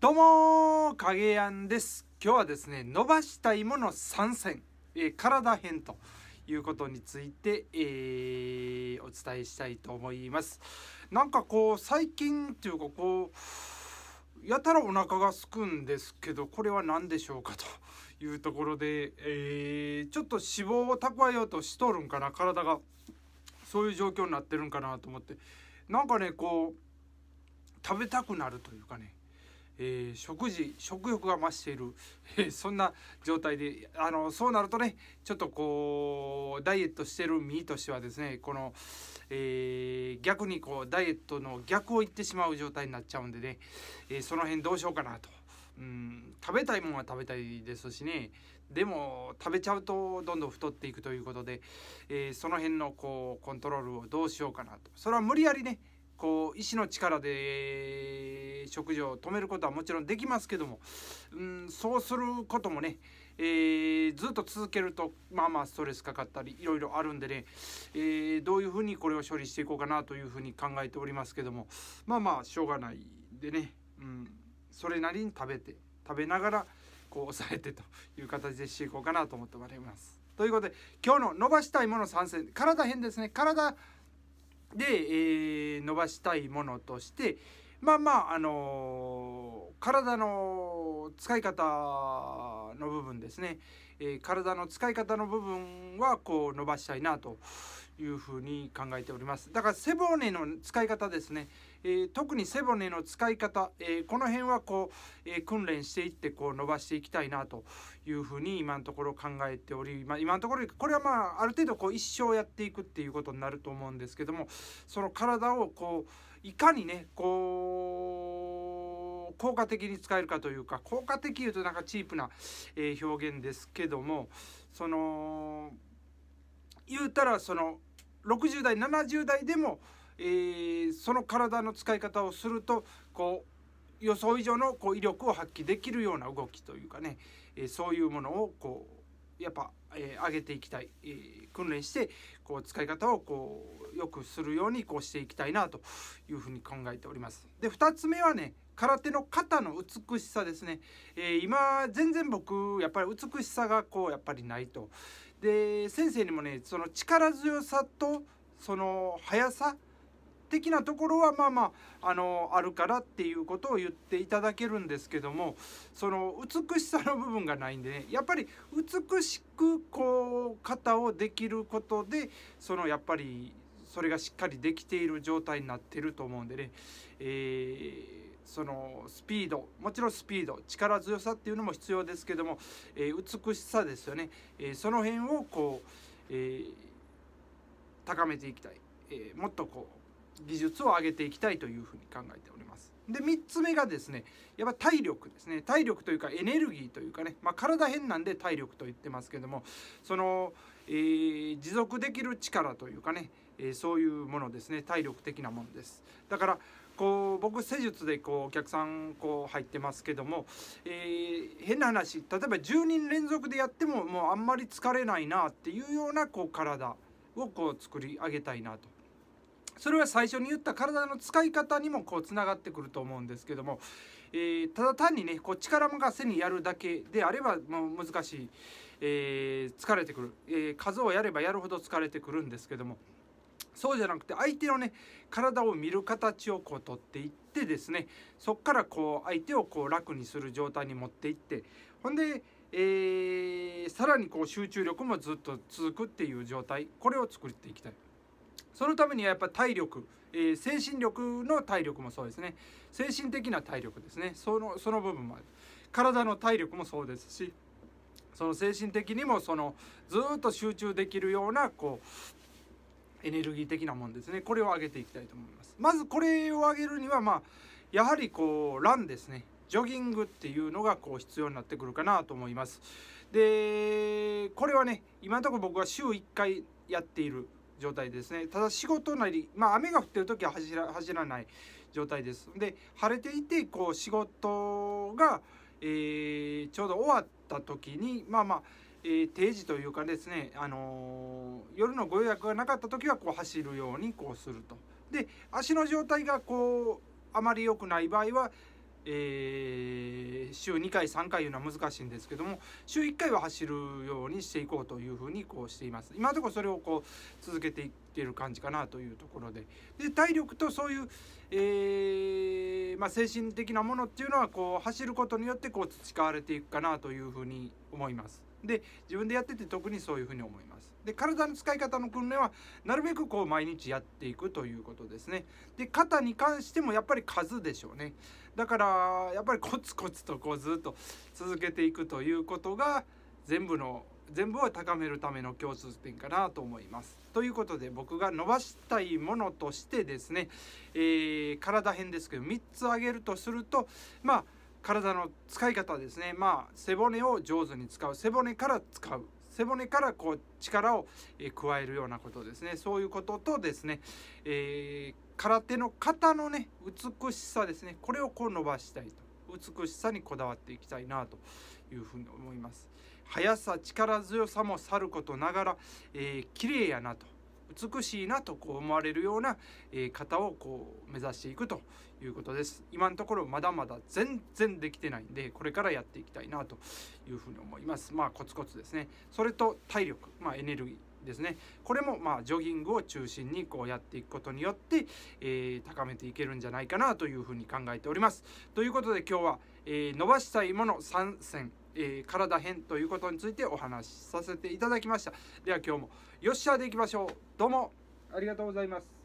どうも影やんです今日はですね伸ばしたいもの参戦、えー、体編ということについて、えー、お伝えしたいと思いますなんかこう最近っていうかこうやたらお腹がすくんですけどこれは何でしょうかというところで、えー、ちょっと脂肪を蓄えようとしとるんかな体がそういう状況になってるんかなと思ってなんかねこう食べたくなるというかねえー、食事食欲が増している、えー、そんな状態であのそうなるとねちょっとこうダイエットしてる身としてはですねこの、えー、逆にこうダイエットの逆をいってしまう状態になっちゃうんでね、えその辺どうしようかなと。うん、食べたいもんは食べたいですしねでも食べちゃうとどんどん太っていくということで、えその辺のこうコントロールをどうしようかなとそれは無理やりねこう意志の力で食事を止めることはもちろんできますけども、うん、そうすることもね、えー、ずっと続けるとまあまあストレスかかったりいろいろあるんでね、えー、どういうふうにこれを処理していこうかなというふうに考えておりますけどもまあまあしょうがないでね、うん、それなりに食べて食べながらこう抑えてという形でしていこうかなと思っております。ということで今日の伸ばしたいもの参戦体編ですね体で、えー、伸ばしたいものとしてまあまああのー、体の使い方の部分ですね、えー、体の使い方の部分はこう伸ばしたいなというふうに考えておりますだから背骨の使い方ですね、えー、特に背骨の使い方、えー、この辺はこう、えー、訓練していってこう伸ばしていきたいなというふうに今のところ考えており、まあ、今のところこれはまあある程度こう一生やっていくっていうことになると思うんですけどもその体をこういかにねこう効果的に使えるかというか効果的いうとなんかチープな、え表現ですけどもその言うたらその60代70代でも、えー、その体の使い方をするとこう予想以上のこう威力を発揮できるような動きというかね、えー、そういうものをこうやっぱ、えー、上げていきたい、えー、訓練してこう使い方をこうよくするようにこうしていきたいなというふうに考えております。で2つ目はね空手の肩の美しさですね、え今全然僕やっぱり美しさがこうやっぱりないと、で先生にもねその力強さとその速さ的なところはまあまああのあるからっていうことを言っていただけるんですけどもその美しさの部分がないんでねやっぱり美しくこう肩をできることでそのやっぱりそれがしっかりできている状態になってると思うんでね、えーそのスピードもちろんスピード力強さっていうのも必要ですけども、えー、美しさですよね、えー、その辺をこう、えー、高めていきたい、えもっとこう技術を上げていきたいというふうに考えております。で3つ目がですねやっぱ体力ですね体力というかエネルギーというかね、まあ、体変なんで体力と言ってますけどもその、えー、持続できる力というかね、えそういうものですね体力的なものです。だからこう僕施術でこうお客さんこう入ってますけども、えー、変な話例えば10人連続でやってももうあんまり疲れないなっていうようなこう体をこう作り上げたいなと。それは最初に言った体の使い方にもこうつながってくると思うんですけども、えー、ただ単にねこう力任せにやるだけであればもう難しい、えー、疲れてくる、え数をやればやるほど疲れてくるんですけども。そうじゃなくて相手のね体を見る形をこう取っていってですねそこからこう相手をこう楽にする状態に持っていってほんで、えー、さらにこう集中力もずっと続くっていう状態これを作っていきたい。そのためにはやっぱ体力、えー、精神力の体力もそうですね精神的な体力ですねそのその部分もある体の体力もそうですしその精神的にもそのずっと集中できるようなこうエネルギー的なもんですねこれを上げていきたいと思いますまずこれを上げるにはまあやはりこうランですねジョギングっていうのがこう必要になってくるかなと思いますでこれはね今のところ僕は週1回やっている状態ですねただ仕事なりまあ雨が降ってる時は走ら走らない状態ですで晴れていてこう仕事が、えー、ちょうど終わった時にまあまあえー、定時というかですね、あのー、夜のご予約がなかった時はこう走るようにこうすると。で足の状態がこうあまり良くない場合は、えー、週2回3回いうのは難しいんですけども週1回は走るようにしていこうというふうにこうしています今のところそれをこう続けていってる感じかなというところでで体力とそういう、えー、まあ、精神的なものっていうのはこう走ることによってこう培われていくかなというふうに思います。で自分でやってて特にそういうふうに思いますで体の使い方の訓練はなるべくこう毎日やっていくということですねで肩に関してもやっぱり数でしょうねだからやっぱりコツコツとこうずっと続けていくということが全部の全部を高めるための共通点かなと思います。ということで僕が伸ばしたいものとしてですね、えー、体編ですけど3つ挙げるとするとまあ体の使い方ですねまあ背骨を上手に使う背骨から使う背骨からこう力を、え加えるようなことですねそういうこととですね、えー、空手の型のね美しさですねこれをこう伸ばしたいと美しさにこだわっていきたいなというふうに思います速さ力強さもさることながら、えー、綺麗やなと美しいなとこう思われるような、え方をこう目指していくということです。今のところまだまだ全然できてないんで、これからやっていきたいなというふうに思います。まあコツコツですね。それと体力、まあエネルギー。ですね。これもまあジョギングを中心にこうやっていくことによって、えー、高めていけるんじゃないかなというふうに考えております。ということで今日は、えー、伸ばしたいもの3選えー、体編ということについてお話しさせていただきました。では今日もよっしゃでいきましょう。どうもありがとうございます。